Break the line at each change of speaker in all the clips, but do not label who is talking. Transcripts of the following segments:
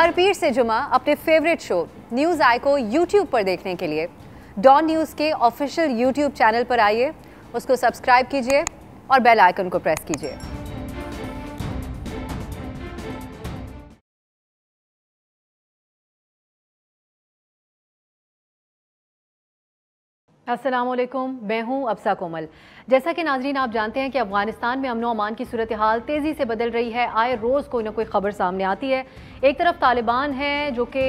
हर पीर से जुमा अपने फेवरेट शो न्यूज़ आई को यूट्यूब पर देखने के लिए डॉन न्यूज़ के ऑफिशियल यूट्यूब चैनल पर आइए उसको सब्सक्राइब कीजिए और बेल आइकन को प्रेस कीजिए असलम मैं हूँ अफसा कोमल जैसा कि नाजरीन आप जानते हैं कि अफगानिस्तान में अमन अमान की सूरत हाल तेज़ी से बदल रही है आए रोज़ कोई ना कोई खबर सामने आती है एक तरफ तालिबान हैं जो कि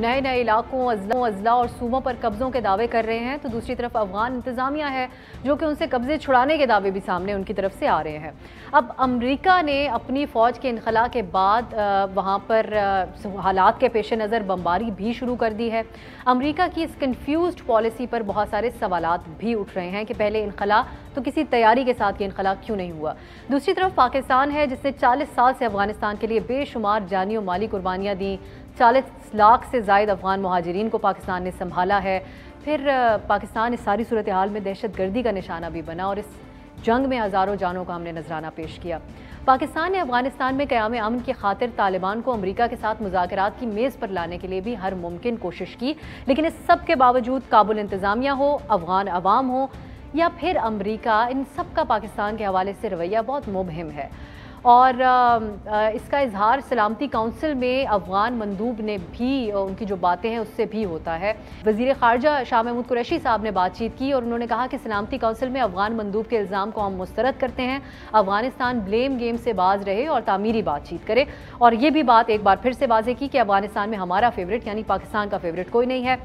नए नए इलाकों अजला अजला और सूबों पर कब्ज़ों के दावे कर रहे हैं तो दूसरी तरफ अफगान इंतज़ामिया है जो कि उनसे कब्ज़े छुड़ाने के दावे भी सामने उनकी तरफ से आ रहे हैं अब अमरीका ने अपनी फ़ौज के इनखला के बाद वहाँ पर हालात के पेश नज़र बम्बारी भी शुरू कर दी है अमरीका की इस कन्फ्यूज़ पॉलिसी पर बहुत सारे सवाल भी उठ रहे हैं कि पहले इनखला तो किसी तैयारी के साथ ये इनखला क्यों नहीं हुआ दूसरी तरफ पाकिस्तान है जिसने 40 साल से अफगानिस्तान के लिए बेशुमार जानी और माली कुर्बानियाँ दी चालीस लाख से जायद अफगान महाजरीन को पाकिस्तान ने संभाला है फिर पाकिस्तान इस सारी सूरत हाल में दहशत गर्दी का निशाना भी बना और इस जंग में हज़ारों जानों का हमने नजराना पेश किया पाकिस्तान ने अफगानिस्तान में क़्याम अमन की खातिर तालिबान को अमरीका के साथ मुजात की मेज़ पर लाने के लिए भी हर मुमकिन कोशिश की लेकिन इस सब के बावजूद काबुल इंतज़ामिया हो अफगान अवाम हो या फिर अमरीका इन सब का पाकिस्तान के हवाले से रवैया बहुत मुबहम है और इसका इजहार सलामती काउंसिल में अफगान मंदूब ने भी उनकी जो बातें हैं उससे भी होता है वजीर खारजा शाह महमूद कुरैशी साहब ने बातचीत की और उन्होंने कहा कि सलामती काउंसिल में अफगान मंदूब के इल्ज़ाम को हम मुस्तरद करते हैं अफगानिस्तान ब्लेम गेम से बाज रहे और तामीरी बातचीत करे और ये भी बात एक बार फिर से बाजें की कि अफगानिस्तान में हमारा फेवरेट यानी पाकिस्तान का फेवरेट कोई नहीं है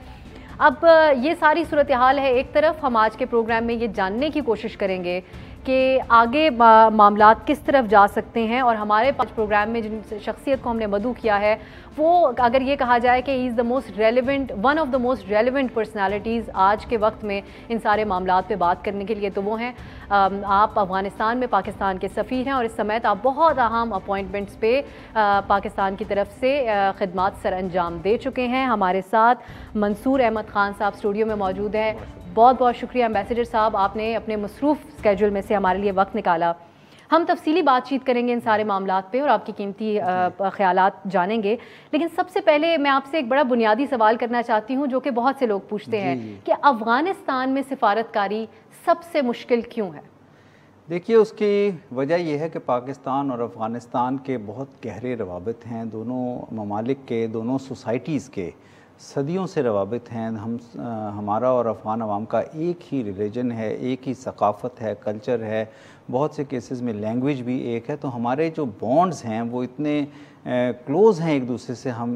अब ये सारी सूरत हाल है एक तरफ हम आज के प्रोग्राम में ये जानने की कोशिश करेंगे कि आगे मामला किस तरफ जा सकते हैं और हमारे पाँच प्रोग्राम में जिन शख्सियत को हमने मदू किया है वो अगर ये कहा जाए कि is the most relevant one of the most relevant personalities आज के वक्त में इन सारे मामला पे बात करने के लिए तो वो हैं आप अफ़गानिस्तान में पाकिस्तान के सफ़ी हैं और इस समेत तो आप बहुत अहम अपॉइंटमेंट्स पे पाकिस्तान की तरफ से खदमात सर अंजाम दे चुके हैं हमारे साथ मंसूर अहमद ख़ान साहब स्टूडियो में मौजूद हैं बहुत बहुत शुक्रिया एम्बेसडर साहब आपने अपने मसरूफ़ स्केजूल में से हमारे लिए वक्त निकाला हम तफसली बातचीत करेंगे इन सारे मामला पर और आपकी कीमती ख्याल जानेंगे लेकिन सबसे पहले मैं आपसे एक बड़ा बुनियादी सवाल करना चाहती हूँ जो कि बहुत से लोग पूछते हैं कि अफगानिस्तान में सिफारतकारी सबसे मुश्किल क्यों है
देखिए उसकी वजह यह है कि पाकिस्तान और अफ़गानिस्तान के बहुत गहरे रवाबित हैं दोनों ममालिक के दोनों सोसाइटीज़ के सदियों से रवाबित हैं हम हमारा और अफ़गान अवाम का एक ही रिलीजन है एक ही सकाफ़त है कल्चर है बहुत से केसेस में लैंग्वेज भी एक है तो हमारे जो बॉन्ड्स हैं वो इतने क्लोज़ हैं एक दूसरे से हम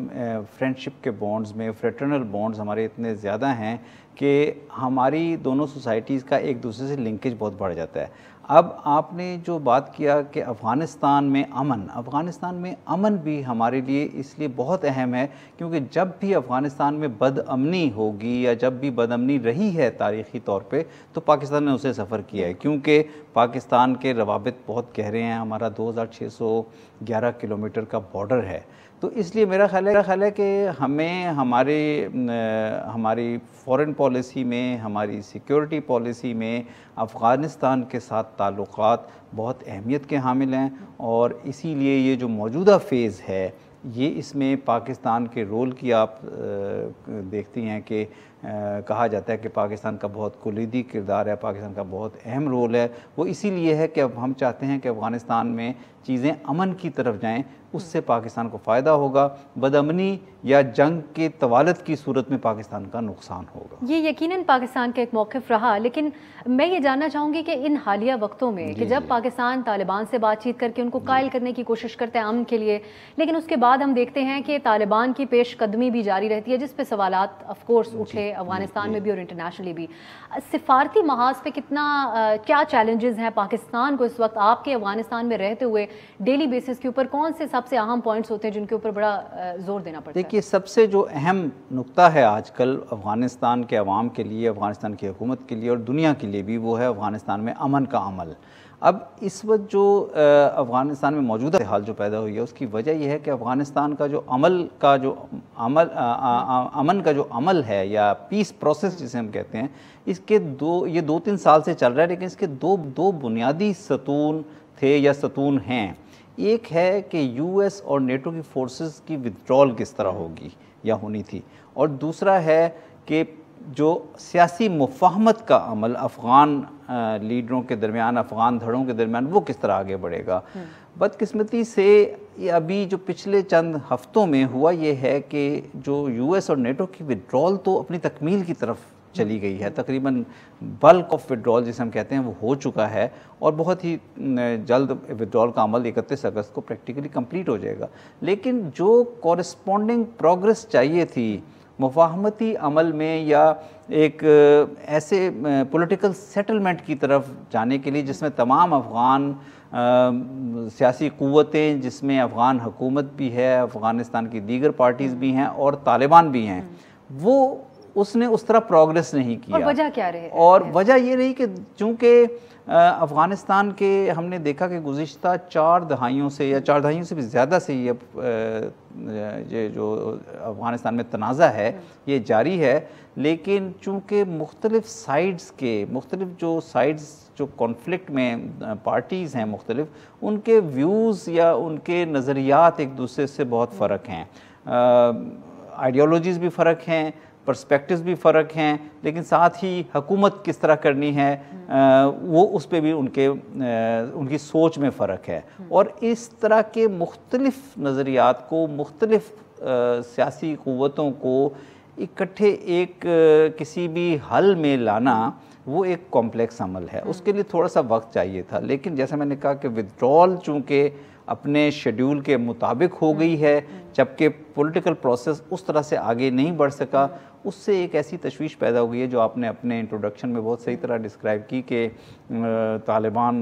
फ्रेंडशिप के बॉन्ड्स में फ्रेटरनल बॉन्ड्स हमारे इतने ज़्यादा हैं कि हमारी दोनों सोसाइटीज़ का एक दूसरे से लिंकेज बहुत बढ़ जाता है अब आपने जो बात किया कि अफ़गानिस्तान में अमन अफ़गानिस्तान में अमन भी हमारे लिए इसलिए बहुत अहम है क्योंकि जब भी अफ़गानिस्तान में बदअमनी होगी या जब भी बदअमनी रही है तारीख़ी तौर पे तो पाकिस्तान ने उसे सफ़र किया है क्योंकि पाकिस्तान के रवाबित बहुत गहरे हैं हमारा 2611 किलोमीटर का बॉर्डर है तो इसलिए मेरा ख्याल है ख्याल है कि हमें हमारे हमारी फॉरेन पॉलिसी में हमारी सिक्योरिटी पॉलिसी में अफ़गानिस्तान के साथ ताल्लुक़ बहुत अहमियत के हामिल हैं और इसीलिए ये जो मौजूदा फ़ेज़ है ये इसमें पाकिस्तान के रोल की आप देखती हैं कि कहा जाता है कि पाकिस्तान का बहुत कुलीदी किरदार है पाकिस्तान का बहुत अहम रोल है वो इसीलिए है कि अब हम चाहते हैं कि अफ़गानिस्तान में चीज़ें अमन की तरफ जाएं उससे पाकिस्तान को फ़ायदा होगा बदअमनी या जंग के तवालत की सूरत में पाकिस्तान का नुकसान होगा
ये यकीनन पाकिस्तान का एक मौक़ रहा लेकिन मैं ये जानना चाहूँगी कि इन हालिया वक्तों में कि जब पाकिस्तान तालिबान से बातचीत करके उनको कायल करने की कोशिश करता है अमन के लिए लेकिन उसके बाद हम देखते हैं कि तालिबान की पेशकदमी भी जारी रहती है जिस पर सवाल ऑफकोर्स उठे अफगानिस्तान में भी और इंटरनेशनली भी सिफारती महाज पे कितना क्या चैलेंजेस हैं पाकिस्तान को इस वक्त आपके अफगानिस्तान में रहते हुए डेली बेसिस के ऊपर कौन से सबसे अहम पॉइंट्स होते हैं जिनके ऊपर बड़ा जोर देना पड़ता है देखिए
सबसे जो अहम नुकता है आजकल अफ़गानिस्तान के अवाम के लिए अफ़गानिस्तान की हुकूमत के लिए और दुनिया के लिए भी वो है अफ़गानिस्तान में अमन का अमल अब इस वक्त जो अफ़गानिस्तान में मौजूदा हाल जो पैदा हुई है उसकी वजह यह है कि अफ़गानिस्तान का जो अमल का जो अमल आ, आ, आ, अमन का जो अमल है या पीस प्रोसेस जिसे हम कहते हैं इसके दो ये दो तीन साल से चल रहा है लेकिन इसके दो दो बुनियादी सतून थे या सतून हैं एक है कि यूएस और नेटो की फोर्सेस की विद्रॉल किस तरह होगी या होनी थी और दूसरा है कि जो सियासी मुफाहमत का अमल अफ़गान लीडरों के दरमियान अफ़गान धड़ों के दरमियान वो किस तरह आगे बढ़ेगा हम्म। बदकिस्मती से अभी जो पिछले चंद हफ्तों में हुआ ये है कि जो यूएस और नेटो की विदड्रॉल तो अपनी तकमील की तरफ चली गई है तकरीबन बल्क ऑफ विड्रॉल जिसे हम कहते हैं वो हो चुका है और बहुत ही जल्द विड्रॉल का अमल इकतीस अगस्त को प्रैक्टिकली कंप्लीट हो जाएगा लेकिन जो कॉरस्पॉन्डिंग प्रोग्रेस चाहिए थी मुफाहमती अमल में या एक ऐसे पॉलिटिकल सेटलमेंट की तरफ जाने के लिए जिसमें तमाम अफ़गान सियासी क़वतें जिसमें अफ़गान हुकूमत भी है अफ़गानिस्तान की दीगर पार्टीज़ भी हैं और तालिबान भी हैं वो उसने उस तरह प्रोग्रेस नहीं किया और वजह
क्या रही और
वजह ये रही कि चूंकि अफ़गानिस्तान के हमने देखा कि गुज्त चार दहाइयों से या चार दहाइयों से भी ज़्यादा से ये ये जो अफ़गानिस्तान में तनाज़ा है ये जारी है लेकिन चूंकि मुख्तलिफ साइड्स के मुख्तलिफ जो साइड्स जो कॉन्फ्लिक्ट में पार्टीज़ हैं मुख्तलिफ उनके व्यूज़ या उनके नज़रियात एक दूसरे से बहुत फ़र्क हैं आइडियोलॉजीज़ भी फ़र्क हैं पर्सपेक्टिव्स भी फ़र्क हैं लेकिन साथ ही हुकूमत किस तरह करनी है आ, हम्म। वो उस पर भी उनके आ, उनकी सोच में फ़र्क है हम्म। और इस तरह के मुख्तलफ नज़रियात को मुख्तलफ सियासी क़वतों को इकट्ठे एक किसी भी हल में लाना वो एक कॉम्प्लेक्स अमल है हम्म। उसके लिए थोड़ा सा वक्त चाहिए था लेकिन जैसा मैंने कहा कि विदड्रॉल चूँकि अपने शेड्यूल के मुताबिक हो गई है जबकि पॉलिटिकल प्रोसेस उस तरह से आगे नहीं बढ़ सका उससे एक ऐसी तशवीश पैदा हुई है जो आपने अपने इंट्रोडक्शन में बहुत सही तरह डिस्क्राइब की कि तालिबान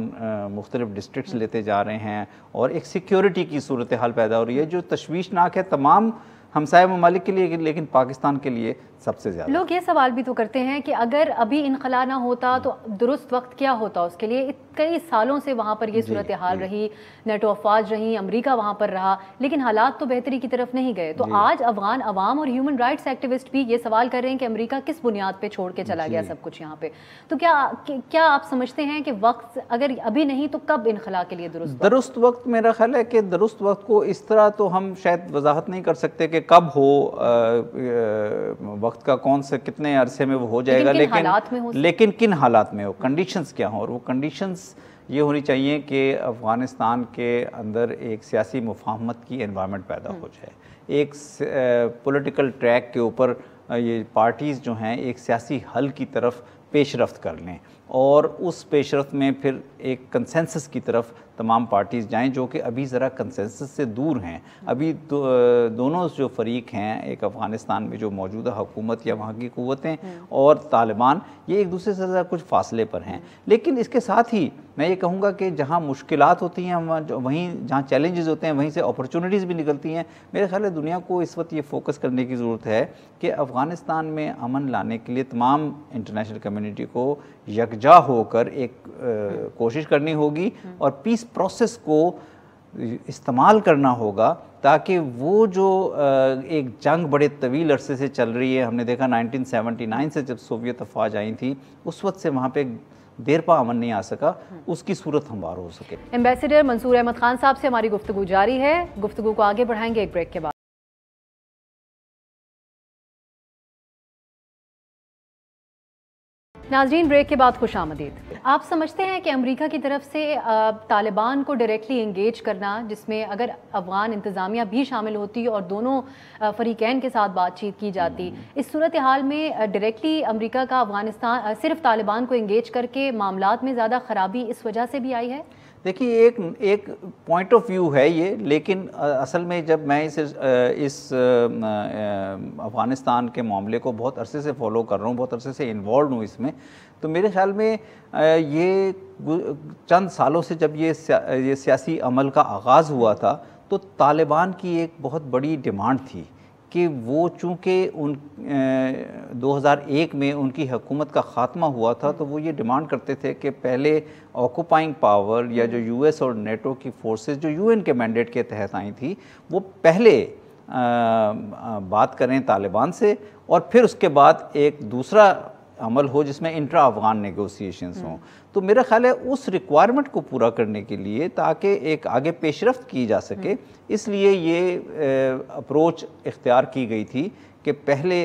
मुख्तलिफ डिस्ट्रिक्स लेते जा रहे हैं और एक सिक्योरिटी की सूरत हाल पैदा हो रही है जो तशवीशनाक है तमाम हमसाय ममालिक के लिए लेकिन पाकिस्तान के लिए सबसे ज़्यादा लोग
ये सवाल भी तो करते हैं कि अगर अभी इनखला ना होता तो दुरुस्त वक्त क्या होता उसके लिए कई सालों से वहाँ पर ये सूरत हाल रही नेटो अफवाज रही अमरीका वहाँ पर रहा लेकिन हालात तो बेहतरी की तरफ नहीं गए तो आज अफगान अवाम और ह्यूमन राइट्स एक्टिविस्ट भी ये सवाल कर रहे हैं कि अमरीका किस बुनियाद पर छोड़ के चला गया सब कुछ यहाँ पे तो क्या क्या आप समझते हैं कि वक्त अगर अभी नहीं तो कब इनखला के लिए दुरुस्त
दुरुस्त वक्त मेरा ख्याल है कि दुरुस्त वक्त को इस तरह तो हम शायद वजाहत नहीं कर सकते कि कि कब हो वक्त का कौन से कितने अरसे में वो हो जाएगा लेकिन लेकिन किन हालात में हो कंडीशंस क्या हो और वो कंडीशंस ये होनी चाहिए कि अफ़गानिस्तान के अंदर एक सियासी मुफाहमत की इन्वायरमेंट पैदा हो हम्म। जाए एक पॉलिटिकल ट्रैक के ऊपर ये पार्टीज़ जो हैं एक सियासी हल की तरफ पेशरफ कर लें और उस पेशरफ में फिर एक कंसेंसस की तरफ तमाम पार्टीज़ जाएँ जो कि अभी ज़रा कंसेंसस से दूर हैं अभी दो, दोनों जो फरीक हैं एक अफ़गानिस्तान में जो मौजूदा हुकूमत या वहाँ की क़वतें हम्म। और तालिबान ये एक दूसरे से ज़रा कुछ फासले पर हैं लेकिन इसके साथ ही मैं ये कहूँगा कि जहाँ मुश्किल होती हैं वहाँ वहीं जहाँ चैलेंजेस होते हैं वहीं से अपॉर्चुनिटीज़ भी निकलती हैं मेरे ख्याल है दुनिया को इस वक्त ये फोकस करने की ज़रूरत है कि अफ़गानिस्तान में अमन लाने के लिए तमाम इंटरनेशनल कम्युनिटी को यकजा होकर एक आ, हम्म। कोशिश करनी होगी हम्म। और पीस प्रोसेस को इस्तेमाल करना होगा ताकि वो जो एक जंग बड़े तवील अरसे से चल रही है हमने देखा 1979 से जब सोवियत अफवाज आई थी उस वक्त से वहाँ पे देरपा अमन नहीं आ सका उसकी सूरत हमवार हो सके
एम्बेसडर मंसूर अहमद खान साहब से हमारी गुफ्तु जारी है गुफ्तु को आगे बढ़ाएंगे एक ब्रेक के बाद नाजरीन ब्रेक के बाद खुश आमदीद आप समझते हैं कि अमेरिका की तरफ से तालिबान को डायरेक्टली इंगेज करना जिसमें अगर अफगान इंतज़ामिया भी शामिल होती और दोनों फरीकैन के साथ बातचीत की जाती इस सूरत हाल में डायरेक्टली अमेरिका का अफगानिस्तान सिर्फ तालिबान को इंगेज करके मामला में ज़्यादा ख़राबी इस वजह से भी आई है
देखिए एक एक पॉइंट ऑफ व्यू है ये लेकिन असल में जब मैं इस इस अफ़गानिस्तान के मामले को बहुत अरसे से फॉलो कर रहा हूँ बहुत अरसे से इन्वॉल्व हूँ इसमें तो मेरे ख्याल में ये चंद सालों से जब ये ये सियासी अमल का आगाज़ हुआ था तो तालिबान की एक बहुत बड़ी डिमांड थी कि वो चूँकि उन आ, 2001 में उनकी हुकूमत का ख़ात्मा हुआ था तो वो ये डिमांड करते थे कि पहले ऑक्यूपाइंग पावर या जो यूएस और नेटो की फोर्सेस जो यूएन के मैंडेट के तहत आई थी वो पहले आ, बात करें तालिबान से और फिर उसके बाद एक दूसरा अमल हो जिसमें इंट्रा अफगान नेगोसिएशंस हों तो मेरा ख्याल है उस रिक्वायरमेंट को पूरा करने के लिए ताकि एक आगे पेशरफ की जा सके इसलिए ये अप्रोच इख्तियार की गई थी कि पहले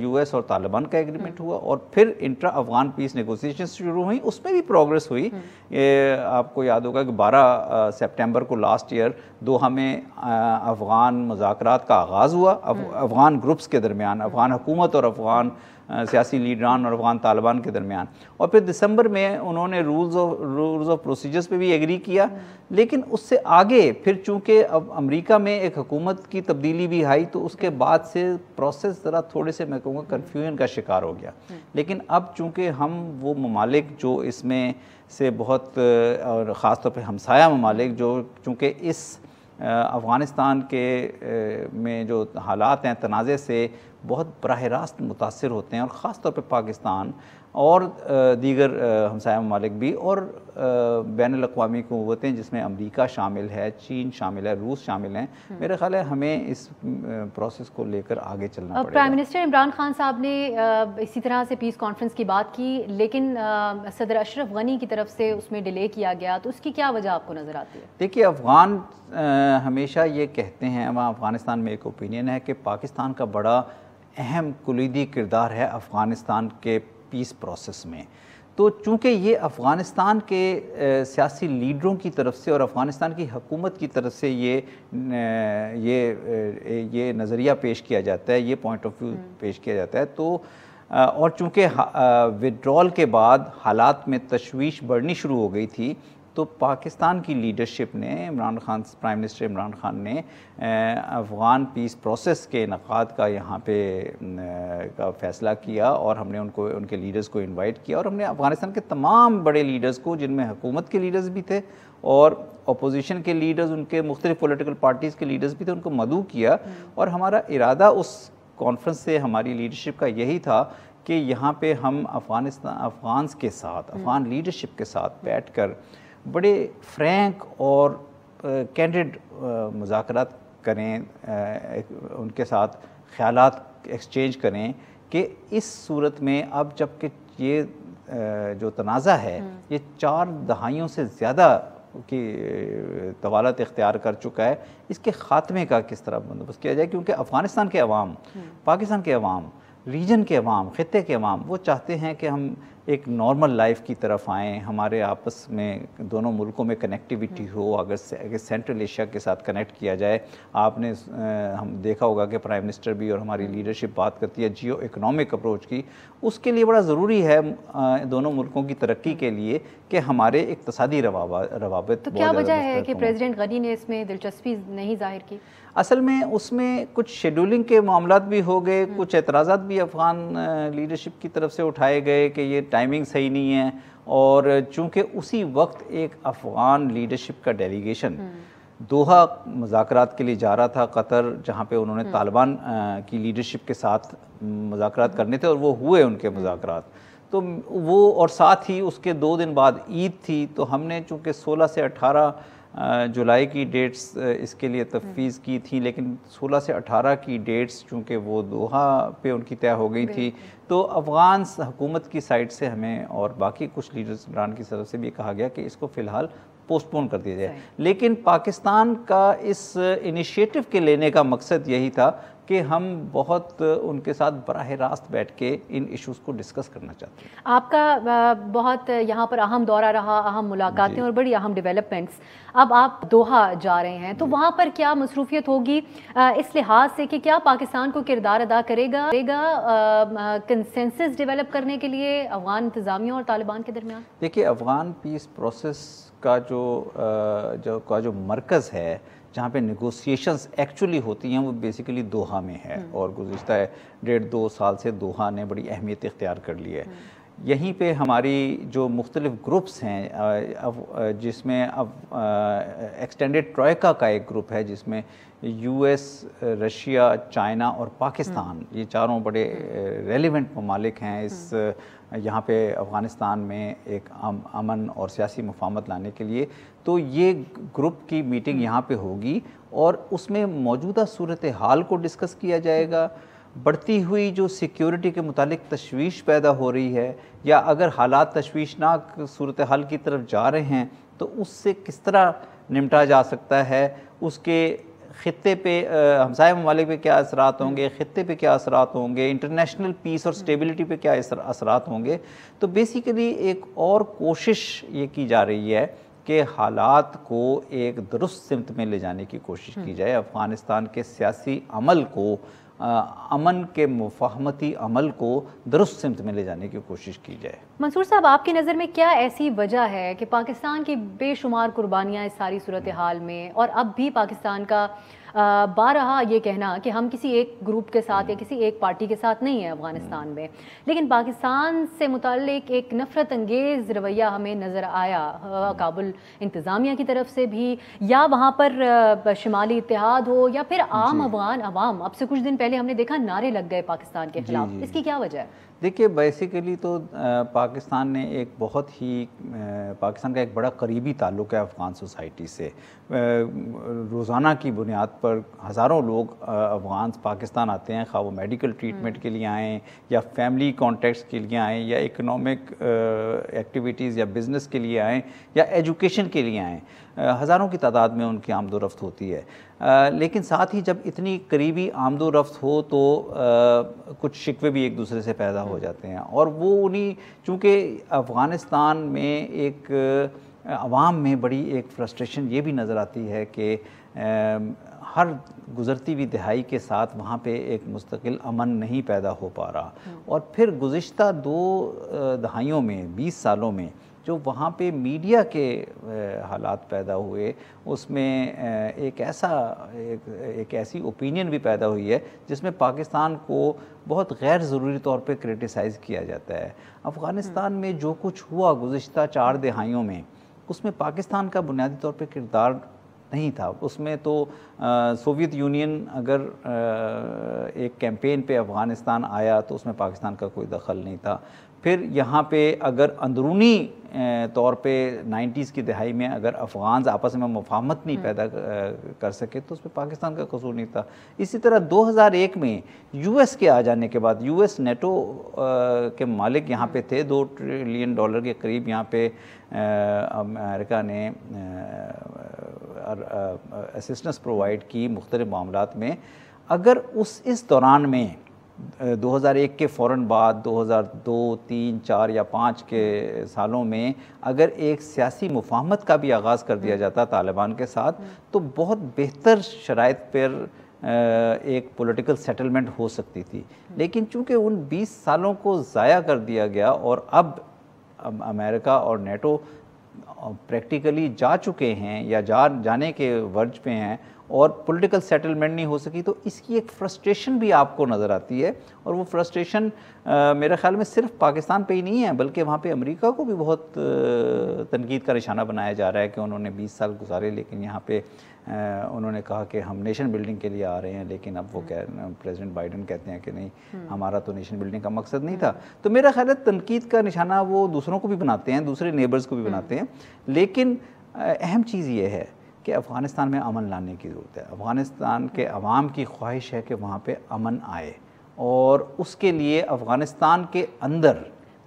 यूएस और तालिबान का एग्रीमेंट हुआ और फिर इंट्रा अफगान पीस नेगोशिएशन शुरू हुई उसमें भी प्रोग्रेस हुई ये आपको याद होगा कि 12 सितंबर को लास्ट ईयर दो हमें अफगान मुजाकरात का आगाज़ हुआ अफगान ग्रुप्स के दरमियान अफगान हुकूमत और अफगान सियासी लीडरान और अफगान तालिबान के दरमियान और फिर दिसंबर में उन्होंने rules of rules of procedures पे भी एग्री किया लेकिन उससे आगे फिर चूंकि अब अमेरिका में एक हुकूमत की तब्दीली भी आई तो उसके बाद से प्रोसेस ज़रा थोड़े से मैं कहूँगा कन्फ्यूजन का शिकार हो गया लेकिन अब चूँकि हम वो ममालिक जो इसमें से बहुत और ख़ास तौर पर हमसाया ममालिक जो चूँकि इस अफ़गानिस्तान के में जो हालात हैं तनाज़े से बहुत बरह रास्त मुतासर होते हैं और ख़ास तौर पर पाकिस्तान और दीगर हमसाय ममालिक भी और बैन अवी क़वतें जिसमें अमरीका शामिल है चीन शामिल है रूस शामिल हैं हम्म। मेरा ख्याल है हमें इस प्रोसेस को लेकर आगे चलना प्राइम
मिनिस्टर इमरान खान साहब ने इसी तरह से पीस कॉन्फ्रेंस की बात की लेकिन सदर अशरफ गनी की तरफ से उसमें डिले किया गया तो उसकी क्या वजह आपको नज़र आती है
देखिए अफ़गान हमेशा ये कहते हैं वहाँ अफ़गानिस्तान में एक ओपिनियन है कि पाकिस्तान का बड़ा अहम कलीदी किरदार है अफ़गानिस्तान के पीस प्रोसेस में तो चूँकि ये अफ़गानिस्तान के सियासी लीडरों की तरफ से और अफ़गानिस्तान की हकूमत की तरफ से ये ये ये नज़रिया पेश किया जाता है ये पॉइंट ऑफ व्यू पेश किया जाता है तो और चूँकि विड्रॉल के बाद हालात में तशवीश बढ़नी शुरू हो गई थी तो पाकिस्तान की लीडरशिप ने इमरान खान प्राइम मिनिस्टर इमरान खान ने अफ़गान पीस प्रोसेस के इनका का यहाँ पे का फ़ैसला किया और हमने उनको उनके लीडर्स को इनवाइट किया और हमने अफ़गानिस्तान के तमाम बड़े लीडर्स को जिनमें हुकूमत के लीडर्स भी थे और अपोजिशन के लीडर्स उनके मुख्तलिफ पोलिटिकल पार्टीज़ के लीडर्स भी थे उनको मदू किया हम्म। और हमारा इरादा उस कॉन्फ्रेंस से हमारी लीडरशिप का यही था कि यहाँ पे हम अफ़गानिस्तान अफ़गान्स के साथ हम्म। अफ़गान लीडरशिप के साथ बैठकर कर बड़े फ्रैंक और कैंडिड मुजाकर करें आ, उनके साथ ख्याल एक्सचेंज करें कि इस सूरत में अब जबकि ये आ, जो तनाज़ा है हम्म। ये चार दहाइयों से ज़्यादा की तवालत इख्तियार कर चुका है इसके ख़ात्मे का किस तरह बंदोबस्त किया जाए क्योंकि अफ़गानिस्तान के अवाम हम्म। पाकिस्तान के अवाम रीजन के अवाम ख़त्े के अवाम वो चाहते हैं कि हम एक नॉर्मल लाइफ की तरफ आएँ हमारे आपस में दोनों मुल्कों में कनेक्टिविटी हम्म। हो अगर से, अगर सेंट्रल एशिया के साथ कनेक्ट किया जाए आपने आ, हम देखा होगा कि प्राइम मिनिस्टर भी और हमारी लीडरशिप हम्म। बात करती है जियो इकनॉमिक अप्रोच की उसके लिए बड़ा ज़रूरी है आ, दोनों मुल्कों की तरक्की हम्म। के लिए कि हमारे इकतसादी रवाबत तो क्या वजह है कि प्रेजिडेंट
गनी ने इसमें दिलचस्पी नहीं जाहिर की
असल में उसमें कुछ शेड्यूलिंग के मामला भी हो गए कुछ एतराज़ा भी अफ़गान लीडरशिप की तरफ से उठाए गए कि ये टाइमिंग सही नहीं है और चूंकि उसी वक्त एक अफ़गान लीडरशिप का डेलीगेशन हम्म। दोहा मजाक के लिए जा रहा था कतर जहाँ पे उन्होंने हम्म। तालिबान की लीडरशिप के साथ मजाक हम्म। करने थे और वो हुए उनके मजाक तो वो और साथ ही उसके दो दिन बाद ईद थी तो हमने चूँकि 16 से अठारह जुलाई की डेट्स इसके लिए तफवीज़ तो हम्म। की थी लेकिन 16 से 18 की डेट्स चूँकि वो दोहा पे उनकी तय हो गई थी तो अफ़गान हुकूमत की साइड से हमें और बाकी कुछ लीडर्स इमरान की तरफ से भी कहा गया कि इसको फ़िलहाल पोस्टपोन कर दिया जाए लेकिन पाकिस्तान का इस इनिशिएटिव के लेने का मकसद यही था कि हम बहुत उनके साथ बरह रास्त बैठ के इन इश्यूज़ को डिस्कस करना चाहते
हैं आपका बहुत यहाँ पर अहम दौरा रहा अहम मुलाकातें और बड़ी अहम डेवलपमेंट्स अब आप दोहा जा रहे हैं तो वहाँ पर क्या मसरूफियत होगी इस लिहाज से कि क्या पाकिस्तान को किरदार अदा करेगा कंसेंसस डेवलप करने के लिए अफगान इंतजामिया और तालिबान के दरमियान
देखिए अफगान पीस प्रोसेस का जो, जो का जो मरकज़ है जहाँ पे नगोसिएशन एक्चुअली होती हैं वो बेसिकली दोहा में है हम्म। और गुजशत डेढ़ दो साल से दोहा ने बड़ी अहमियत इख्तियार कर ली है हम्म। यहीं पे हमारी जो मुख्तलिफ ग्रुप्स हैं अब जिसमें अब एक्सटेंडेड ट्रॉयका का एक ग्रुप है जिसमें यूएस रशिया चाइना और पाकिस्तान हम्म। ये चारों बड़े रेलिवेंट ममालिक हैं इस यहाँ पे अफ़गानिस्तान में एक अमन और सियासी मफामत लाने के लिए तो ये ग्रुप की मीटिंग यहाँ पे होगी और उसमें मौजूदा सूरत हाल को डिस्कस किया जाएगा बढ़ती हुई जो सिक्योरिटी के मुतालिक तशवीश पैदा हो रही है या अगर हालात तशवीशनाक सूरत हाल की तरफ जा रहे हैं तो उससे किस तरह निपटा जा सकता है उसके ख़त्े पे हमसाय ममालिक पे क्या असरात होंगे हम्म। ख़त्े पे क्या असरा होंगे इंटरनेशनल पीस और स्टेबिलिटी पे क्या असरा होंगे तो बेसिकली एक और कोशिश ये की जा रही है के हालात को एक दुरुस्त सिमत में ले जाने की कोशिश की हम्म। जाए अफ़गानिस्तान के सियासी अमल को आ, अमन के मुफाहमती अमल को दुरुस्त सिमत में ले जाने की कोशिश की जाए
मंसूर साहब आपकी नज़र में क्या ऐसी वजह है कि पाकिस्तान की बेशुमार कुर्बानियाँ इस सारी सूरत हाल में और अब भी पाकिस्तान का बारहा ये कहना कि हम किसी एक ग्रुप के साथ या किसी एक पार्टी के साथ नहीं है अफ़गानिस्तान में लेकिन पाकिस्तान से मुतल एक नफ़रत अंगेज़ रवैया हमें नज़र आया काबुल इंतज़ामिया की तरफ से भी या वहाँ पर शुमाली इतिहाद हो या फिर आम अफगान आवाम अब से कुछ दिन पहले हमने देखा नारे लग गए पाकिस्तान के खिलाफ इसकी क्या वजह है
देखिए बेसिकली तो पाकिस्तान ने एक बहुत ही पाकिस्तान का एक बड़ा करीबी ताल्लुक है अफ़गान सोसाइटी से रोज़ाना की बुनियाद पर पर हज़ारों लोग अफ़गान पाकिस्तान आते हैं खा वो मेडिकल हम्म। ट्रीटमेंट के लिए आएँ या फैमिली कॉन्टेक्ट्स के लिए आएँ या इकनॉमिक एक्टिविटीज़ या बिज़नेस के लिए आएँ या एजुकेशन के लिए आएँ हज़ारों की तादाद में उनकी आमदोरफ्त होती है आ, लेकिन साथ ही जब इतनी करीबी आमदोरफ्त हो तो आ, कुछ शिकवे भी एक दूसरे से पैदा हो हम्म। जाते हैं और वो उन्हीं चूँकि अफ़गानिस्तान में एक आवाम में बड़ी एक फ्रस्ट्रेशन ये भी नज़र आती है कि हर गुज़रती हुई दिहाई के साथ वहाँ पे एक मुस्तकिल अमन नहीं पैदा हो पा रहा हम्म। और फिर गुज्त दो दहाइयों में बीस सालों में जो वहाँ पे मीडिया के हालात पैदा हुए उसमें एक ऐसा एक, एक ऐसी ओपिनियन भी पैदा हुई है जिसमें पाकिस्तान को बहुत गैर ज़रूरी तौर पे क्रिटिसाइज़ किया जाता है अफ़गानिस्तान हम्म। में जो कुछ हुआ गुज्त चार दहाइयों में उसमें पाकिस्तान का बुनियादी तौर पे किरदार नहीं था उसमें तो सोवियत यूनियन अगर आ, एक कैंपेन पे अफ़गानिस्तान आया तो उसमें पाकिस्तान का कोई दखल नहीं था फिर यहाँ पे अगर अंदरूनी तौर पे 90s की दहाई में अगर अफ़गान आपस में मुफाहमत नहीं हम्म। पैदा कर सके तो उसमें पाकिस्तान का कसूर नहीं था इसी तरह 2001 में यूएस के आ जाने के बाद यूएस नेटो के मालिक यहाँ पे हम्म। थे दो ट्रिलियन डॉलर के करीब यहाँ पे अमेरिका ने और असिस्टेंस प्रोवाइड की मुख्तलि मामलों में अगर उस इस दौरान में 2001 के फ़ौर बाद 2002, 3, चार या 5 के सालों में अगर एक सियासी मुफाहमत का भी आगाज़ कर दिया जाता तालिबान के साथ तो बहुत बेहतर शराइ पर एक पॉलिटिकल सेटलमेंट हो सकती थी लेकिन चूंकि उन 20 सालों को ज़ाया कर दिया गया और अब अमेरिका और नेटो प्रैक्टिकली जा चुके हैं या जा जाने के वर्ज पे हैं और पॉलिटिकल सेटलमेंट नहीं हो सकी तो इसकी एक फ्रस्ट्रेशन भी आपको नज़र आती है और वो फ्रस्ट्रेशन मेरे ख्याल में सिर्फ पाकिस्तान पे ही नहीं है बल्कि वहाँ पे अमेरिका को भी बहुत तनकीद का निशाना बनाया जा रहा है कि उन्होंने 20 साल गुजारे लेकिन यहाँ पे उन्होंने कहा कि हम नेशन बिल्डिंग के लिए आ रहे हैं लेकिन अब वो हम्म। कह प्रेजिडेंट बाइडन कहते हैं कि नहीं हम्म। हमारा तो नेशन बिल्डिंग का मकसद नहीं था तो मेरा ख्याल है तनकीद का निशाना वो दूसरों को भी बनाते हैं दूसरे नेबर्स को भी हम्म। बनाते हैं लेकिन अहम चीज़ ये है कि अफ़गानिस्तान में अमन लाने की ज़रूरत है अफ़गानिस्तान के अवाम की ख्वाहिश है कि वहाँ पर अमन आए और उसके लिए अफ़गानिस्तान के अंदर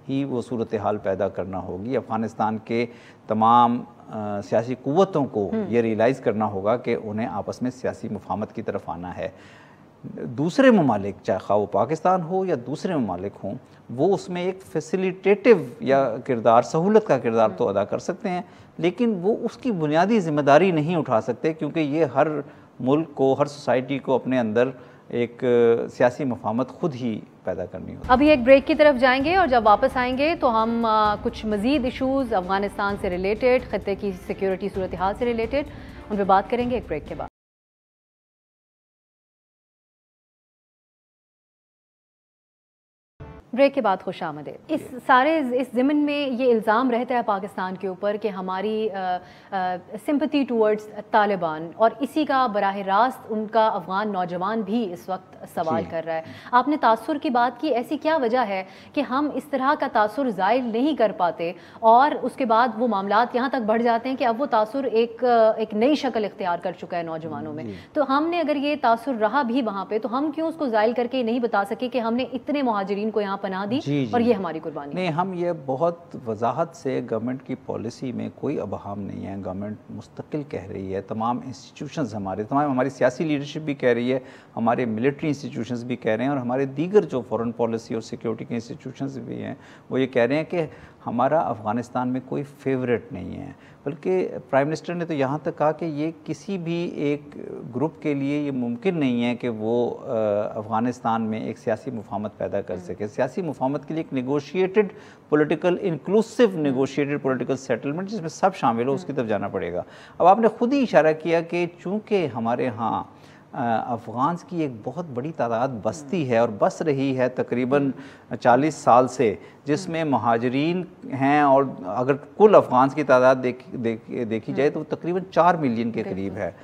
ही वो सूरत हाल पैदा करना होगी अफ़गानिस्तान के तमाम सियासी क़वतों को हम्म। ये रियलाइज़ करना होगा कि उन्हें आपस में सियासी मफामत की तरफ आना है दूसरे ममालिक चाहे खा वो पाकिस्तान हो या दूसरे ममालिक हों वो उसमें एक फैसिलिटेटिव या किरदार सहूलत का किरदार हम्म। तो अदा कर सकते हैं लेकिन वो उसकी बुनियादी ज़िम्मेदारी नहीं उठा सकते क्योंकि ये हर मुल्क को हर सोसाइटी को अपने अंदर एक सियासी मफामत खुद ही पैदा करनी होगी
अभी एक ब्रेक की तरफ जाएंगे और जब वापस आएंगे तो हम आ, कुछ मज़ीद इशूज़ अफ़गानिस्तान से रिलेटेड ख़त्े की सिक्योरिटी सूरत हाल से रिलेटेड उन पर बात करेंगे एक ब्रेक के बाद ब्रेक के बाद खुश आमदे इस सारे इस ज़मन में ये इल्ज़ाम रहता है पाकिस्तान के ऊपर कि हमारी सिंपथी टूवर्ड्स तालिबान और इसी का बरह रास्त उनका अफ़गान नौजवान भी इस वक्त सवाल कर रहा है आपने तासर की बात की ऐसी क्या वजह है कि हम इस तरह का तासर ज़ायल नहीं कर पाते और उसके बाद वो मामला यहाँ तक बढ़ जाते हैं कि अब वो तासर एक एक नई शक्ल इख्तियार कर चुका है नौजवानों में तो हमने अगर ये तासर रहा भी वहाँ पर तो हम क्यों उसको ज़ायल करके नहीं बता सके कि हमने इतने महाजरीन को यहाँ पना दी जी, जी, और ये हमारी कुर्बानी नहीं
हम ये बहुत वजाहत से गवर्नमेंट की पॉलिसी में कोई अबहम नहीं है गवर्नमेंट मुस्तकिल कह रही है तमाम इंस्टीट्यूशन हमारे तमाम हमारी सियासी लीडरशिप भी कह रही है हमारे मिलिट्री इंस्टीट्यूशन भी कह रहे हैं और हमारे दीगर जो फॉरन पॉलिसी और सिक्योरिटी के इंस्टीट्यूशन भी हैं वो ये कह रहे हैं कि हमारा अफ़गानिस्तान में कोई फेवरेट नहीं है बल्कि प्राइम मिनिस्टर ने तो यहाँ तक कहा कि ये किसी भी एक ग्रुप के लिए ये मुमकिन नहीं है कि वो अफ़गानिस्तान में एक सियासी मुफामत पैदा कर हम्म। सके सियासी मुफामत के लिए एक negotiated political inclusive negotiated political settlement जिसमें सब शामिल हो उसकी हम्म। तरफ जाना पड़ेगा अब आपने खुद ही इशारा किया कि चूँकि हमारे यहाँ अफ़गान्स की एक बहुत बड़ी तादाद बस्ती है और बस रही है तकरीबन 40 साल से जिसमें महाजरीन हैं और अगर कुल अफ़गान्स की तादाद देख, देख, देखी जाए तो तकरीबन चार मिलियन के करीब है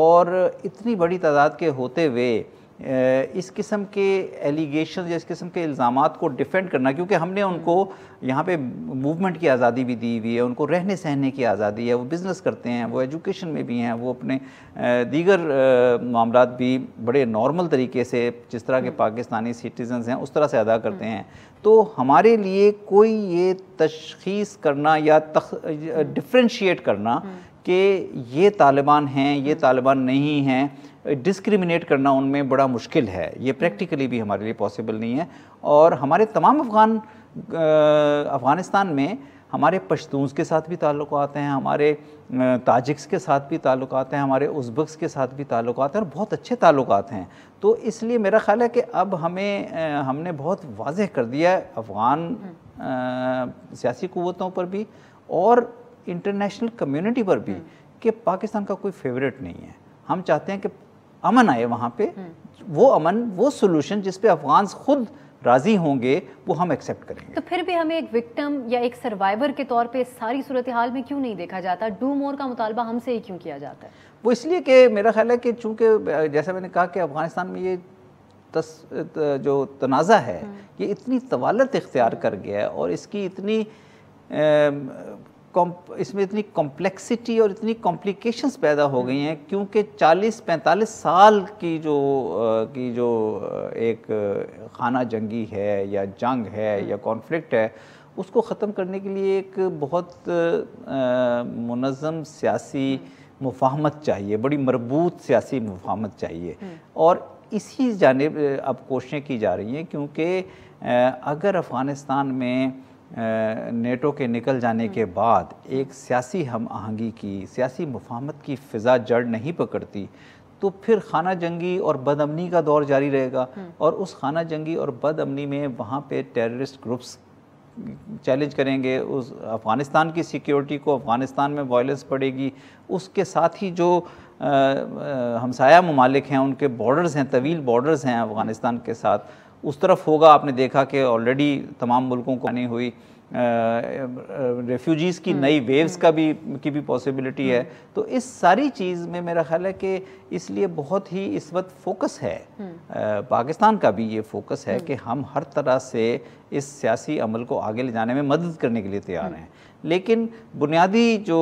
और इतनी बड़ी तादाद के होते हुए इस किस्म के एलिगेशन या इस किस्म के इल्ज़ाम को डिफेंड करना क्योंकि हमने उनको यहाँ पे मूवमेंट की आज़ादी भी दी हुई है उनको रहने सहने की आज़ादी है वो बिज़नेस करते हैं वो एजुकेशन में भी हैं वो अपने दीगर मामला भी बड़े नॉर्मल तरीके से जिस तरह के हम्म। पाकिस्तानी सिटीज़न हैं उस तरह से अदा करते हम्म। हैं तो हमारे लिए कोई ये तशीस करना या डिफ्रेंशिएट करना हम्म। कि ये तालिबान हैं ये हम्म। तालिबान नहीं हैं डिस्क्रिमिनेट करना उनमें बड़ा मुश्किल है ये हम्म। प्रैक्टिकली भी हमारे लिए पॉसिबल नहीं है और हमारे तमाम अफ़गान अफ़गानिस्तान में हमारे पश्तूस के साथ भी ताल्लुक हैं हमारे ताजिक्स के साथ भी ताल्लुक हैं हमारे उज़्बक्स के साथ भी ताल्लुक हैं और बहुत अच्छे ताल्लुक हैं तो इसलिए मेरा ख़्याल है कि अब हमें हमने बहुत वाजह कर दिया है अफ़गान हम्म। सियासी क़वतों पर भी और इंटरनेशनल कम्युनिटी पर भी कि पाकिस्तान का कोई फेवरेट नहीं है हम चाहते हैं कि अमन आए वहाँ पे हम्म। वो अमन वो सोल्यूशन जिसपे अफगान खुद राजी होंगे वो हम एक्सेप्ट करेंगे
तो फिर भी हमें एक विक्टम या एक सर्वाइवर के तौर पे सारी सूरत हाल में क्यों नहीं देखा जाता डू मोर का मुतालबा हमसे ही क्यों किया जाता है
वो इसलिए कि मेरा ख्याल है कि चूँकि जैसा मैंने कहा कि अफगानिस्तान में ये तस जो तनाज़ा है हम्म। ये इतनी तवालत इख्तियार कर गया है और इसकी इतनी इसमें इतनी कॉम्प्लेक्सिटी और इतनी कॉम्प्लिकेशंस पैदा हो गई हैं क्योंकि 40-45 साल की जो की जो एक खाना जंगी है या जंग है हम्म। या कॉन्फ्लिक्ट है उसको ख़त्म करने के लिए एक बहुत मनज़म सियासी हम्म। मुफाहमत चाहिए बड़ी मरबूत सियासी मुफाहमत चाहिए हम्म। और इसी जानब अब कोशिशें की जा रही हैं क्योंकि अगर अफ़गानिस्तान में नेटो के निकल जाने के हम्म। बाद एक सियासी हम आहंगी की सियासी मुफाहमत की फ़िज़ा जड़ नहीं पकड़ती तो फिर खाना जंगी और बदअमनी का दौर जारी रहेगा हम्म। और उस खाना जंगी और बदअमनी में वहाँ पे टेररिस्ट ग्रुप्स चैलेंज करेंगे उस अफ़गानिस्तान की सिक्योरिटी को अफ़गानिस्तान में वायलेंस पड़ेगी उसके साथ ही जो हमसाया ममालिक हैं उनके बॉर्डर्स हैं तवील बॉर्डर्स हैं अफ़गानिस्तान के साथ उस तरफ होगा आपने देखा कि ऑलरेडी तमाम मुल्कों को आनी हुई रेफ्यूजीज़ की हम्म, नई वेव्स हम्म। का भी की भी पॉसिबिलिटी है हम्म। तो इस सारी चीज़ में मेरा ख्याल है कि इसलिए बहुत ही इस वक्त फोकस है पाकिस्तान का भी ये फोकस है कि हम हर तरह से इस सियासी अमल को आगे ले जाने में मदद करने के लिए तैयार हैं लेकिन बुनियादी जो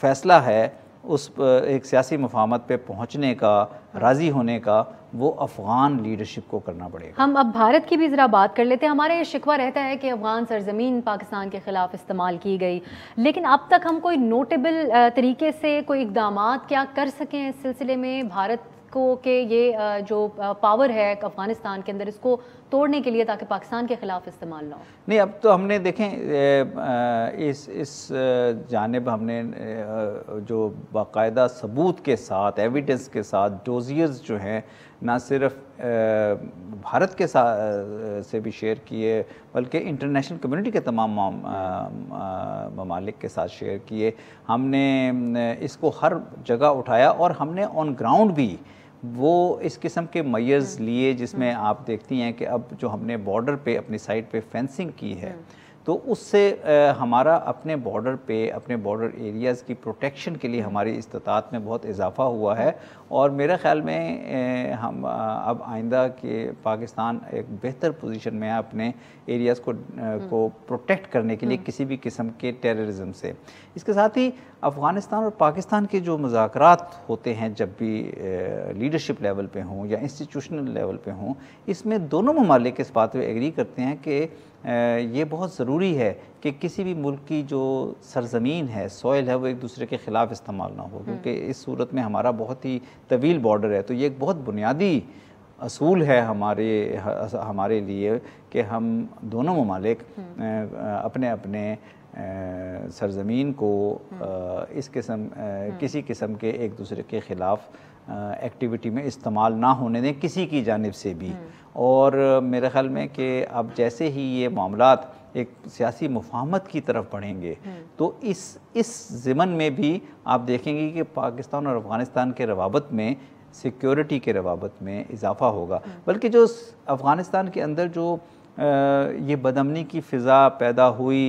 फैसला है उस एक सियासी मफामत पे पहुंचने का राज़ी होने का वो अफ़गान लीडरशिप को करना पड़ेगा
हम अब भारत की भी ज़रा बात कर लेते हैं हमारा ये शिकवा रहता है कि अफ़गान सरजमीन पाकिस्तान के ख़िलाफ़ इस्तेमाल की गई लेकिन अब तक हम कोई नोटेबल तरीके से कोई इकदाम क्या कर सकें इस सिलसिले में भारत को के ये जो पावर है अफ़गानिस्तान के अंदर इसको तोड़ने के लिए ताकि पाकिस्तान के ख़िलाफ़ इस्तेमाल ना हो
नहीं अब तो हमने देखें इस इस जानब हमने जो बाकायदा सबूत के साथ एविडेंस के साथ डोजियर्स जो हैं ना सिर्फ भारत के साथ से भी शेयर किए बल्कि इंटरनेशनल कम्युनिटी के तमाम ममालिक के साथ शेयर किए हमने इसको हर जगह उठाया और हमने ऑन ग्राउंड भी वो इस किस्म के मैज़ हम्म। लिए जिसमें हम्म। आप देखती हैं कि अब जो हमने बॉर्डर पे अपनी साइड पे फेंसिंग की है हम्म। तो उससे हमारा अपने बॉर्डर पे अपने बॉर्डर एरियाज़ की प्रोटेक्शन के लिए हमारी इस्तात में बहुत इजाफा हुआ है और मेरे ख़्याल में हम अब आइंदा के पाकिस्तान एक बेहतर पोजीशन में है अपने एरियाज़ को हम्म। को प्रोटेक्ट करने के लिए हम्म। किसी भी किस्म के टेररिज्म से इसके साथ ही अफ़गानिस्तान और पाकिस्तान के जो मुजाकरात होते हैं जब भी लीडरशिप लेवल पर हों या इंस्टीट्यूशनल लेवल पर हों इसमें दोनों ममालिक इस बात पर एग्री करते हैं कि ये बहुत ज़रूरी है कि किसी भी मुल्क की जो सरजमीन है सॉइल है वो एक दूसरे के ख़िलाफ़ इस्तेमाल ना हो क्योंकि हम्म। इस सूरत में हमारा बहुत ही तवील बॉर्डर है तो ये एक बहुत बुनियादी असूल है हमारे हमारे लिए कि हम दोनों ममालिक हम्म। अपने अपने सरजमीन को हम्म। इस किस्म किसी किस्म के एक दूसरे के ख़िलाफ़ एक्टिविटी में इस्तेमाल ना होने दें किसी की जानब से भी और मेरे ख्याल में कि अब जैसे ही ये मामला एक सियासी मुफाहमत की तरफ बढ़ेंगे तो इस इस ज़मन में भी आप देखेंगे कि पाकिस्तान और अफ़गानिस्तान के रवाबत में सिक्योरिटी के रवाबत में इजाफा होगा बल्कि जो अफ़गानिस्तान के अंदर जो आ, ये बदमनी की फ़िज़ा पैदा हुई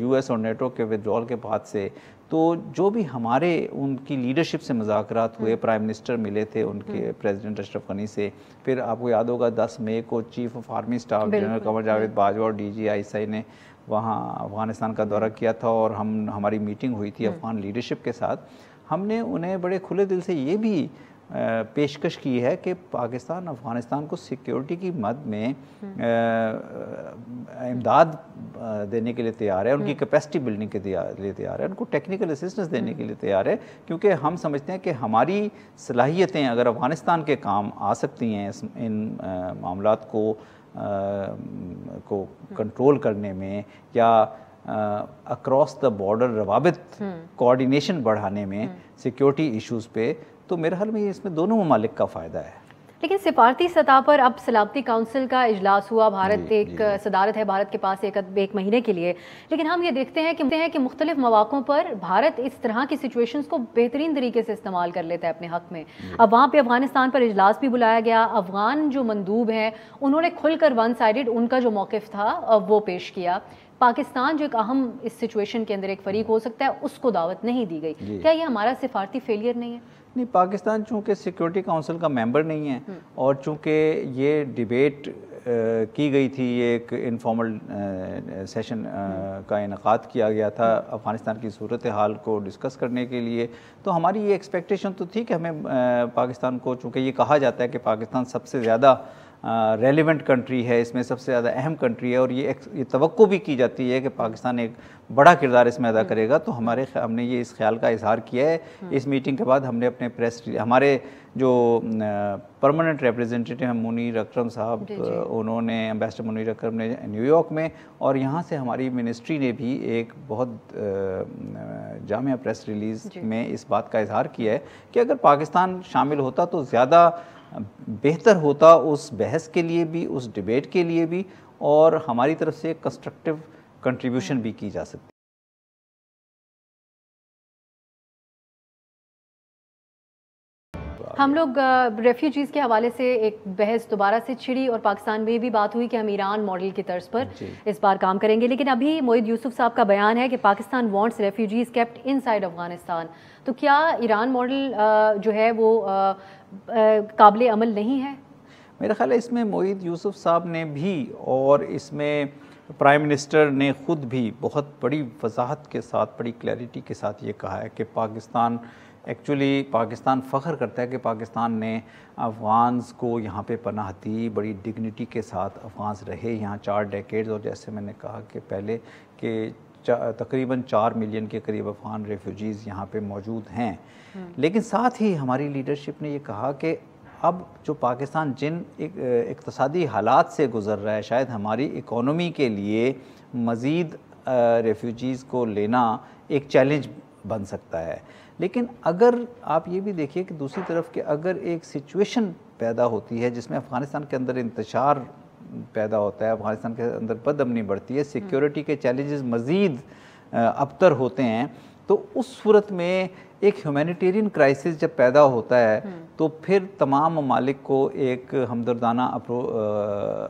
यूएस और नेटो के विद्रॉल के बाद से तो जो भी हमारे उनकी लीडरशिप से मजाक हुए प्राइम हम्म। मिनिस्टर मिले थे उनके प्रेसिडेंट अशरफ गनी से फिर आपको याद होगा 10 मई को chief of army staff general Kanwar Javed Bajwa और डी जी ने वहाँ अफ़गानिस्तान का दौरा किया था और हम हमारी मीटिंग हुई थी अफ़गान हम्म। लीडरशिप के साथ हमने उन्हें बड़े खुले दिल से ये भी पेशकश की है कि पाकिस्तान अफ़गानिस्तान को सिक्योरिटी की मद में हम्म। इमदाद देने के लिए तैयार है हम्म। उनकी कैपेसिटी बिल्डिंग के लिए तैयार है उनको टेक्निकल असिस्टेंस देने हम्म। के लिए तैयार है क्योंकि हम समझते हैं कि हमारी सलाहियतें अगर अफ़गानिस्तान के काम आ सकती हैं इन मामला को आ, को कंट्रोल करने में या अक्रॉस द बॉर्डर रवाबित कोऑर्डिनेशन बढ़ाने में सिक्योरिटी इश्यूज पे तो मेरे हाल में ये इसमें दोनों ममालिक का फ़ायदा है
लेकिन सिफारती सतह पर अब सलामती काउंसिल का इजलास हुआ भारत जी, एक जी, सदारत है भारत के पास एक एक महीने के लिए लेकिन हम ये देखते हैं कि हैं कि मुख्तलिफ मौक़ों पर भारत इस तरह की सिचुएशन को बेहतरीन तरीके से इस्तेमाल कर लेता है अपने हक में अब वहाँ पर अफगानिस्तान पर इजलास भी बुलाया गया अफगान जो मंदूब हैं उन्होंने खुलकर वन साइड उनका जो मौक़ था वो पेश किया पाकिस्तान जो एक अहम इस सिचुएशन के अंदर एक फरीक हो सकता है उसको दावत नहीं दी गई क्या ये हमारा सिफारती फेलियर नहीं है
नहीं पाकिस्तान चूँकि सिक्योरिटी काउंसिल का मेंबर नहीं है हम्म। और चूँकि ये डिबेट की गई थी ये एक इनफॉर्मल हम्म। सेशन का इनका किया गया था अफ़गानिस्तान की सूरत हाल को डिस्कस करने के लिए तो हमारी ये एक्सपेक्टेशन तो थी कि हमें पाकिस्तान को चूँकि ये कहा जाता है कि पाकिस्तान सबसे ज़्यादा रेलिवेंट कंट्री है इसमें सबसे ज़्यादा अहम कंट्री है और ये एक ये तो भी की जाती है कि पाकिस्तान एक बड़ा किरदार इसमें अदा हम्म। करेगा तो हमारे हमने ये इस ख्याल का इजहार किया है हम्म। इस मीटिंग के बाद हमने अपने प्रेस हमारे जो परमानेंट रिप्रेजेंटेटिव हैं मुनीर अक्रम साहब उन्होंने एम्बेसडर मुनीर अक्रम ने न्यूयॉर्क में और यहाँ से हमारी मिनिस्ट्री ने भी एक बहुत जामिया प्रेस रिलीज़ में इस बात का इजहार किया है कि अगर पाकिस्तान शामिल होता तो ज़्यादा बेहतर होता उस बहस के लिए भी उस डिबेट के लिए भी और हमारी तरफ से कंस्ट्रक्टिव कंट्रीब्यूशन भी की जा सकती
हम लोग रेफ्यूजीज़ के हवाले से एक बहस दोबारा से छिड़ी और पाकिस्तान में भी बात हुई कि हम ईरान मॉडल की तर्ज पर इस बार काम करेंगे लेकिन अभी मोहित यूसुफ साहब का बयान है कि Pakistan wants refugees kept inside Afghanistan तो क्या ईरान मॉडल जो है वो काबिल अमल नहीं है
मेरा ख्याल है इसमें मोहित यूसुफ साहब ने भी और इसमें प्राइम मिनिस्टर ने ख़ुद भी बहुत बड़ी वजाहत के साथ बड़ी क्लैरिटी के साथ ये कहा है कि पाकिस्तान एक्चुअली पाकिस्तान फ़ख्र करता है कि पाकिस्तान ने अफ़गान्स को यहाँ पे पनाह दी बड़ी डिग्निटी के साथ अफ़गान्स रहे यहाँ चार डेकेड्स और जैसे मैंने कहा कि पहले के चा, तकरीबन चार मिलियन के करीब अफगान रेफ्यूजीज़ यहाँ पे मौजूद हैं हम्म। लेकिन साथ ही हमारी लीडरशिप ने ये कहा कि अब जो पाकिस्तान जिन इकतसादी हालात से गुज़र रहा है शायद हमारी इकोनॉमी के लिए मज़ीद रेफ्यूजीज़ को लेना एक चैलेंज बन सकता है लेकिन अगर आप ये भी देखिए कि दूसरी तरफ के अगर एक सिचुएशन पैदा होती है जिसमें अफ़गानिस्तान के अंदर इंतजार पैदा होता है अफगानिस्तान के अंदर बदमनी बढ़ती है सिक्योरिटी के चैलेंजेस मज़ीद अबतर होते हैं तो उस सूरत में एक ह्यूमैनिटेरियन क्राइसिस जब पैदा होता है हम्म। तो फिर तमाम ममालिक को एक हमदर्दाना अप्रो,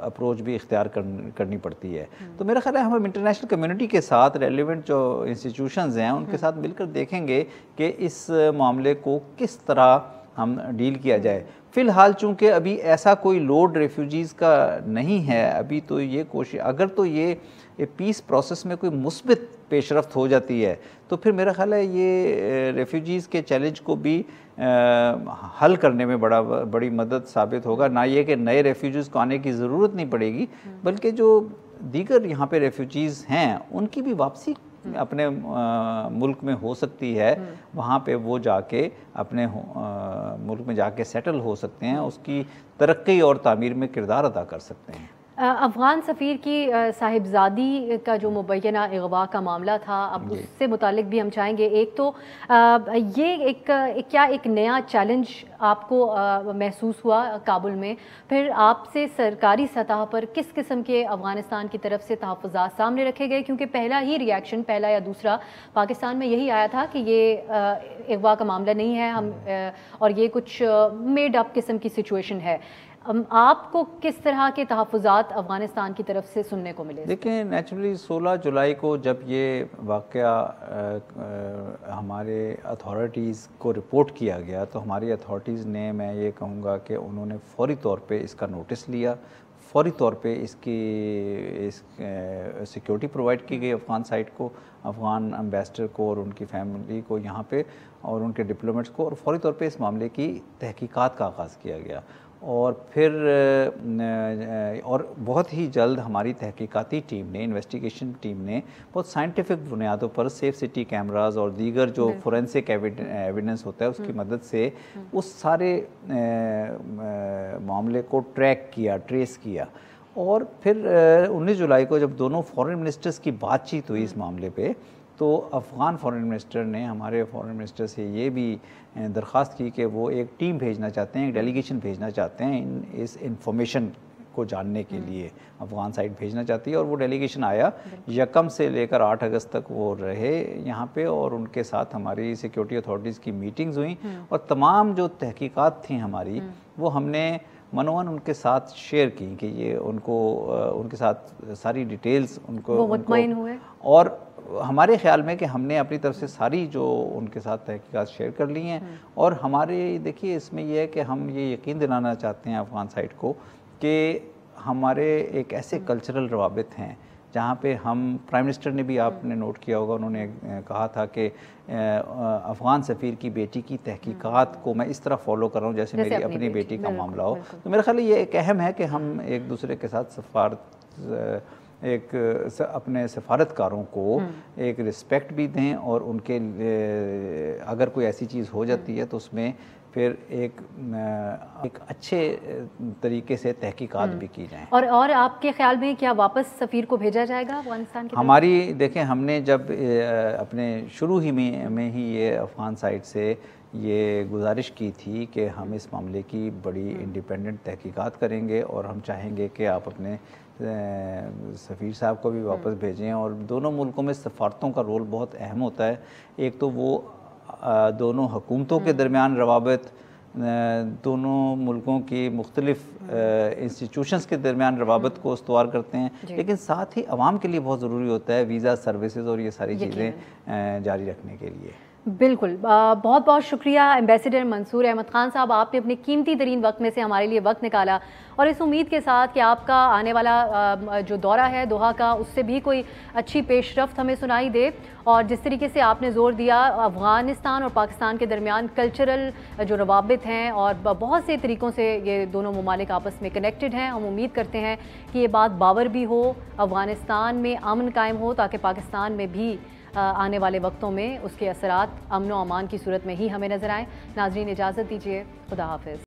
अप्रोच भी इख्तियार कर, करनी पड़ती है हम्म। तो मेरा ख्याल है हम इंटरनेशनल कम्युनिटी के साथ रेलिवेंट जो इंस्टीट्यूशंस हैं उनके हम्म। साथ मिलकर देखेंगे कि इस मामले को किस तरह हम डील किया जाए फ़िलहाल चूँकि अभी ऐसा कोई लोड रेफ्यूजीज़ का नहीं है अभी तो ये कोशिश अगर तो ये पीस प्रोसेस में कोई मुस्बित पेशरफ हो जाती है तो फिर मेरा ख्याल है ये रेफ्यूजीज़ के चैलेंज को भी आ, हल करने में बड़ा बड़ी मदद साबित होगा ना ये कि नए रेफ्यूजीज़ को आने की ज़रूरत नहीं पड़ेगी हम्म। बल्कि जो दीगर यहाँ पे रेफ्यूजीज़ हैं उनकी भी वापसी अपने मुल्क में हो सकती है हम्म। वहाँ पे वो जाके अपने मुल्क में जाके सेटल हो सकते हैं उसकी तरक्की और तामीर में किरदार अदा कर सकते हैं
अफ़गान सफ़ीर की साहिबजादी का जो मुबैना अगवा का मामला था अब उससे मुतक भी हम चाहेंगे एक तो ये एक, एक क्या एक नया चैलेंज आपको महसूस हुआ काबुल में फिर आपसे सरकारी सतह पर किस किस्म के अफ़गानिस्तान की तरफ से तहफ़ात सामने रखे गए क्योंकि पहला ही रिएक्शन पहला या दूसरा पाकिस्तान में यही आया था कि ये अगवा का मामला नहीं है हम हम्म। और ये कुछ मेड अप किस्म की सिचुएशन है आपको किस तरह के तहफ़ात अफ़गानिस्तान की तरफ से सुनने को मिले
देखें नेचुरली 16 जुलाई को जब ये वाक़ हमारे अथॉरिटीज़ को रिपोर्ट किया गया तो हमारी अथॉरिटीज़ ने मैं ये कहूँगा कि उन्होंने फौरी तौर पे इसका नोटिस लिया फौरी तौर पे इसकी इस सिक्योरिटी प्रोवाइड की गई अफ़गान साइड को अफ़गान अम्बेसडर को और उनकी फैमिली को यहाँ पे और उनके डिप्लोमेट्स को और फौरी तौर पे इस मामले की तहकीकात का आगाज़ किया गया और फिर और बहुत ही जल्द हमारी तहकीक़ती टीम ने इन्वेस्टिगेशन टीम ने बहुत साइंटिफिक बुनियादों पर सेफ सिटी कैमराज और दीगर जो फोरेंसिक एविडेंस होता है उसकी हम्म। मदद से हम्म। उस सारे मामले को ट्रैक किया ट्रेस किया और फिर 19 जुलाई को जब दोनों फॉरेन मिनिस्टर्स की बातचीत हुई इस हम्म। मामले पे तो अफ़गान फ़ॉरेन मिनिस्टर ने हमारे फ़ॉरेन मिनिस्टर से ये भी दरख्वास्त की कि वो एक टीम भेजना चाहते हैं एक डेलीगेशन भेजना चाहते हैं इन इस इंफॉर्मेशन को जानने के हम्म। लिए अफगान साइड भेजना चाहती है और वो डेलीगेशन आया यकम से लेकर 8 अगस्त तक वो रहे यहाँ पे और उनके साथ हमारी सिक्योरिटी अथॉरिटीज़ की मीटिंग्स हुई हम्म। और तमाम जो तहकीकात थी हमारी हम्म। वो हमने मनोवन उनके साथ शेयर की कि ये उनको उनके साथ सारी डिटेल्स उनको, उनको हुए और हमारे ख्याल में कि हमने अपनी तरफ से सारी जो उनके साथ तहकीकत शेयर कर ली हैं हम्म। और हमारे देखिए इसमें यह है कि हम ये यकीन दिलाना चाहते हैं अफ़गान साइड को कि हमारे एक ऐसे हम्म। कल्चरल रवाबित हैं जहाँ पे हम प्राइम मिनिस्टर ने भी आपने हम्म। नोट किया होगा उन्होंने कहा था कि अफ़गान सफ़ीर की बेटी की तहकीकात को मैं इस तरह फॉलो कर रहा हूँ जैसे, जैसे मेरी अपनी, अपनी बेटी, बेटी का मामला हो तो मेरा ख्याल ये एक अहम है कि हम एक दूसरे के साथ सफारत एक अपने सफारतकारों को हम्म। एक रिस्पेक्ट भी दें और उनके अगर कोई ऐसी चीज़ हो जाती है तो उसमें फिर एक एक अच्छे तरीके से तहकीकात हम्म। भी की जाए
और और आपके ख्याल में क्या वापस सफ़ीर को भेजा जाएगा अफगानिस्तान के हमारी
देखें हमने जब अपने शुरू ही में में ही ये अफगान साइड से ये गुजारिश की थी कि हम इस मामले की बड़ी हम्म। इंडिपेंडेंट तहकीकात करेंगे और हम चाहेंगे कि आप अपने सफ़ीर साहब को भी वापस हम्म। भेजें और दोनों मुल्कों में सफारतों का रोल बहुत अहम होता है एक तो वो दोनों हुकूमतों के हम्म। दरमियान रवाबत दोनों मुल्कों की मुख्तलिफ इंस्टीट्यूशंस के दरमियान रवाबत को उसवार करते हैं लेकिन साथ ही आवाम के लिए बहुत ज़रूरी होता है वीज़ा सर्विसेज और ये सारी चीज़ें जारी रखने के
लिए बिल्कुल बहुत बहुत शुक्रिया एम्बेसडर मंसूर अहमद ख़ान साहब आपने अपने कीमती तरीन वक्त में से हमारे लिए वक्त निकाला और इस उम्मीद के साथ कि आपका आने वाला जो दौरा है दोहा का उससे भी कोई अच्छी पेशरफ हमें सुनाई दे और जिस तरीके से आपने ज़ोर दिया अफ़गानिस्तान और पाकिस्तान के दरमियान कल्चरल जो रवाबित हैं और बहुत से तरीक़ों से ये दोनों ममालिक आपस में कनेक्टेड हैं हम उम्मीद करते हैं कि ये बात बावर भी हो अफ़गानिस्तान में अमन कायम हो ताकि पाकिस्तान में भी आने वाले वक्तों में उसके असरात अमन व अमान की सूरत में ही हमें नज़र आएँ नाजरीन इजाज़त दीजिए खुदा हाफिज़